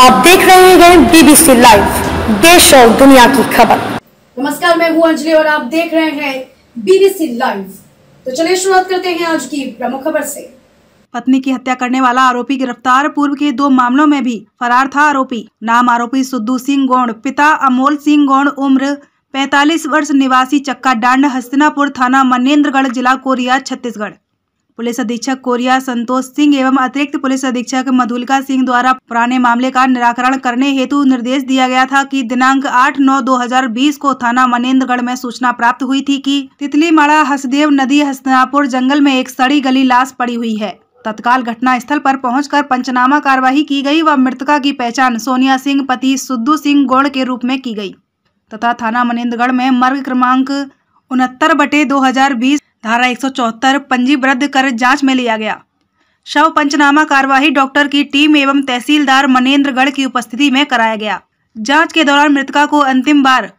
आप देख रहे हैं बीबीसी लाइव देश और दुनिया की खबर नमस्कार मैं हूं अंजलि और आप देख रहे हैं बीबीसी लाइव तो चलिए शुरुआत करते हैं आज की प्रमुख खबर से पत्नी की हत्या करने वाला आरोपी गिरफ्तार पूर्व के दो मामलों में भी फरार था आरोपी नाम आरोपी सुद्दू सिंह गौड़ पिता अमोल सिंह गौड़ उम्र 45 वर्ष निवासी चक्का डांड हस्तिनापुर थाना मनेन्द्रगढ़ जिला कोरिया छत्तीसगढ़ पुलिस अधीक्षक कोरिया संतोष सिंह एवं अतिरिक्त पुलिस अधीक्षक मधुलिका सिंह द्वारा पुराने मामले का निराकरण करने हेतु निर्देश दिया गया था कि दिनांक 8 नौ 2020 को थाना मनेन्द्रगढ़ में सूचना प्राप्त हुई थी कि तितली माड़ा हसदेव नदी हस्तनापुर जंगल में एक सड़ी गली लाश पड़ी हुई है तत्काल घटना स्थल पर पहुंचकर पंचनामा कार्यवाही की गई व मृतका की पहचान सोनिया सिंह पति सुद्दू सिंह गौड़ के रूप में की गई तथा थाना मनेन्द्रगढ़ में मर्ग क्रमांक उनहत्तर बटे दो धारा एक चौहत्तर पंजीबद्ध कर जांच में लिया गया शव पंचनामा कार्यवाही डॉक्टर की टीम एवं तहसीलदार मनेन्द्रगढ़ की उपस्थिति में कराया गया जांच के दौरान मृतका को अंतिम बार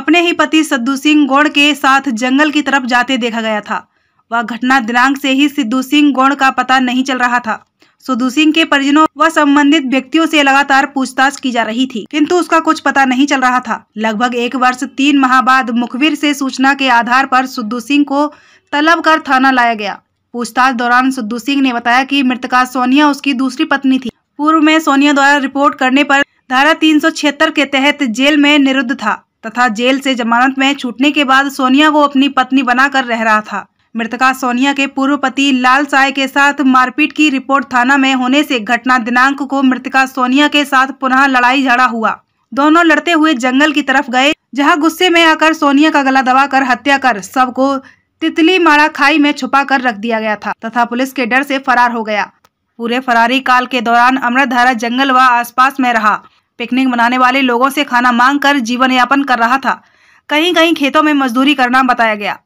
अपने ही पति सिद्धू सिंह गौड़ के साथ जंगल की तरफ जाते देखा गया था वह घटना दिनांक से ही सिद्धू सिंह गौड़ का पता नहीं चल रहा था सुधु सिंह के परिजनों व संबंधित व्यक्तियों से लगातार पूछताछ की जा रही थी किंतु उसका कुछ पता नहीं चल रहा था लगभग एक वर्ष तीन माह बाद मुखबिर से सूचना के आधार पर सुधु सिंह को तलब कर थाना लाया गया पूछताछ दौरान सुधु सिंह ने बताया कि मृतका सोनिया उसकी दूसरी पत्नी थी पूर्व में सोनिया द्वारा रिपोर्ट करने पर धारा तीन के तहत जेल में निरुद्ध था तथा जेल से जमानत में छूटने के बाद सोनिया को अपनी पत्नी बनाकर रह रहा था मृतका सोनिया के पूर्व पति लाल साय के साथ मारपीट की रिपोर्ट थाना में होने से घटना दिनांक को मृतका सोनिया के साथ पुनः लड़ाई झड़ा हुआ दोनों लड़ते हुए जंगल की तरफ गए जहां गुस्से में आकर सोनिया का गला दबाकर हत्या कर सब को तितली मारा खाई में छुपा कर रख दिया गया था तथा पुलिस के डर से फरार हो गया पूरे फरारी काल के दौरान अमृतधारा जंगल व आसपास में रहा पिकनिक मनाने वाले लोगों से खाना मांगकर जीवन यापन कर रहा था कहीं कहीं खेतों में मजदूरी करना बताया गया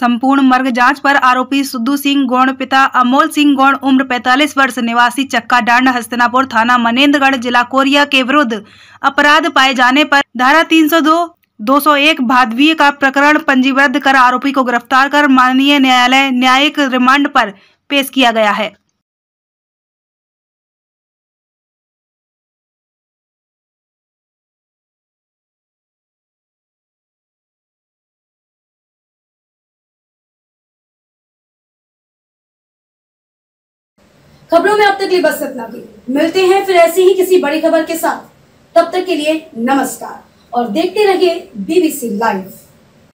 संपूर्ण मर्ग जांच पर आरोपी सुद्धू सिंह गौण पिता अमोल सिंह गौण उम्र 45 वर्ष निवासी चक्का डांड हस्तनापुर थाना मनेन्द्रगढ़ जिला कोरिया के विरुद्ध अपराध पाए जाने पर धारा 302 201 भादवीय का प्रकरण पंजीबद्ध कर आरोपी को गिरफ्तार कर माननीय न्यायालय न्यायिक रिमांड पर पेश किया गया है खबरों में अब तक लिए बस इतना भी मिलते हैं फिर ऐसी ही किसी बड़ी खबर के साथ तब तक के लिए नमस्कार और देखते रहिए बीबीसी लाइव